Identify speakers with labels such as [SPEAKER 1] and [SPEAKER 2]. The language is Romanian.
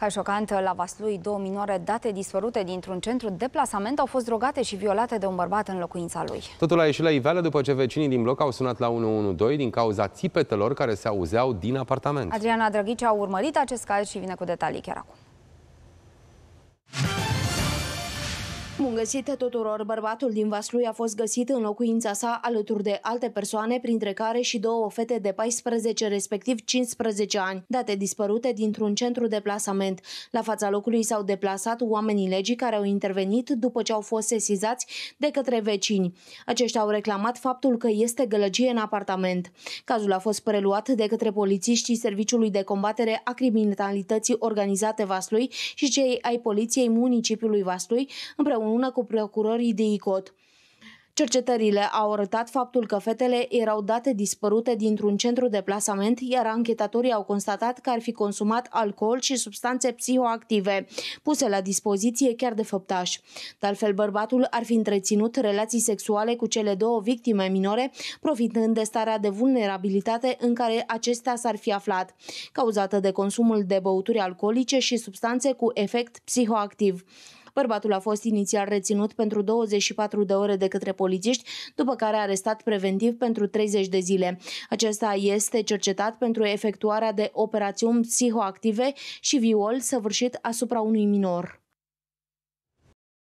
[SPEAKER 1] Ca șocantă, la Vaslui, două minore date dispărute dintr-un centru de plasament au fost drogate și violate de un bărbat în locuința lui.
[SPEAKER 2] Totul a ieșit la iveală după ce vecinii din bloc au sunat la 112 din cauza țipetelor care se auzeau din apartament.
[SPEAKER 1] Adriana Drăghici a urmărit acest caz și vine cu detalii chiar acum. Bun găsit tuturor!
[SPEAKER 3] Bărbatul din Vaslui a fost găsit în locuința sa alături de alte persoane, printre care și două fete de 14, respectiv 15 ani, date dispărute dintr-un centru de plasament. La fața locului s-au deplasat oamenii legii care au intervenit după ce au fost sesizați de către vecini. Aceștia au reclamat faptul că este gălăgie în apartament. Cazul a fost preluat de către polițiștii Serviciului de Combatere a Criminalității Organizate Vaslui și cei ai Poliției Municipiului Vaslui împreună împreună cu procurorii de ICOT. Cercetările au arătat faptul că fetele erau date dispărute dintr-un centru de plasament, iar anchetatorii au constatat că ar fi consumat alcool și substanțe psihoactive, puse la dispoziție chiar de făptași. De altfel, bărbatul ar fi întreținut relații sexuale cu cele două victime minore, profitând de starea de vulnerabilitate în care acestea s-ar fi aflat, cauzată de consumul de băuturi alcoolice și substanțe cu efect psihoactiv. Bărbatul a fost inițial reținut pentru 24 de ore de către polițiști, după care arestat preventiv pentru 30 de zile. Acesta este cercetat pentru efectuarea de operațiuni psihoactive și viol săvârșit asupra unui minor.